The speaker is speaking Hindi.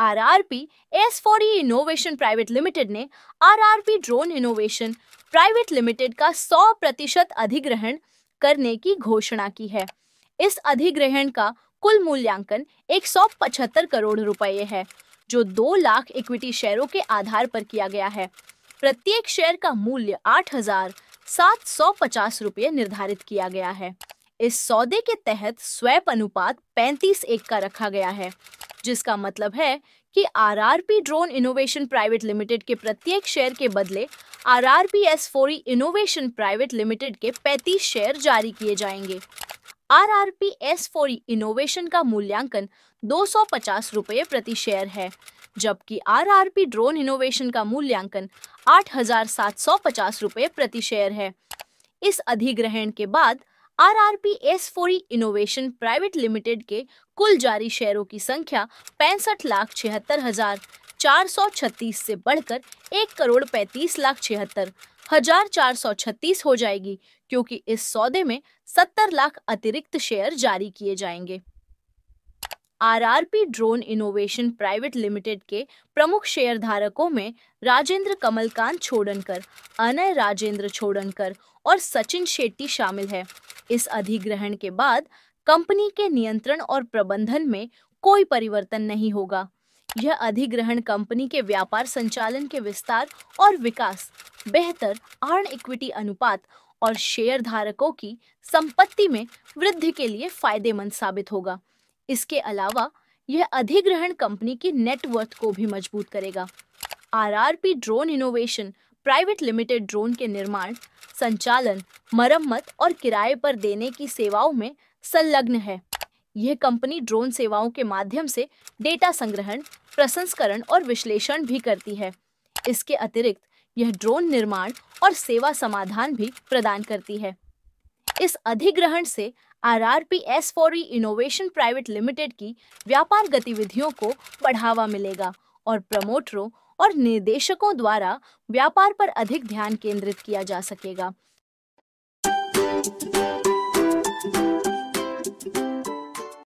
RRP S four innovation private limited ने RRP drone innovation private limited का 100 प्रतिशत अधिग्रहण करने की घोषणा की है इस अधिग्रहण का कुल मूल्यांकन एक करोड़ रुपए है जो दो लाख इक्विटी शेयरों के आधार पर किया गया है प्रत्येक शेयर का मूल्य आठ हजार सात सौ पचास रुपये निर्धारित किया गया है इस सौदे के तहत स्वैप अनुपात 35 एक का रखा गया है जिसका मतलब है कि RRP drone innovation private limited के प्रत्येक शेयर के बदले R R P S four innovation private limited के 35 शेयर जारी किए जाएंगे R R P S four innovation का मूल्यांकन दो सौ पचास रुपये प्रति शेयर है जबकि R R P drone innovation का मूल्यांकन आठ हजार सात सौ पचास रुपये प्रति शेयर है इस अधिग्रहण के बाद R R P S four innovation private limited के कुल जारी शेयरों की संख्या पैंसठ लाख छिहत्तर हजार चार सौ छत्तीस से बढ़कर एक करोड़ पैंतीस लाख छिहत्तर हजार चार सौ छत्तीस हो जाएगी क्योंकि इस सौदे में सत्तर लाख अतिरिक्त शेयर जारी किए जाएंगे RRP drone innovation private limited के प्रमुख शेयरधारकों में राजेंद्र कमलकांत छोड़नकर अनय राजेंद्र छोड़नकर और सचिन शेट्टी शामिल है इस अधिग्रहण के बाद कंपनी के नियंत्रण और प्रबंधन में कोई परिवर्तन नहीं होगा यह अधिग्रहण कंपनी के व्यापार संचालन के विस्तार और विकास बेहतर आर्न इक्विटी अनुपात और शेयर धारकों की संपत्ति में वृद्धि के लिए फायदेमंद साबित होगा इसके अलावा यह अधिग्रहण कंपनी की नेटवर्थ को भी मजबूत करेगा RRP drone innovation private limited drone के निर्माण संचालन मरम्मत और किराए पर देने की सेवाओं में संलग्न है यह कंपनी ड्रोन सेवाओं के माध्यम से डेटा संग्रहण प्रसंस्करण और विश्लेषण भी करती है इसके अतिरिक्त यह ड्रोन निर्माण और सेवा समाधान भी प्रदान करती है इस अधिग्रहण से R R P S four innovation private limited की व्यापार गतिविधियों को बढ़ावा मिलेगा और प्रमोटरों और निर्देशकों द्वारा व्यापार पर अधिक ध्यान केंद्रित किया जा सकेगा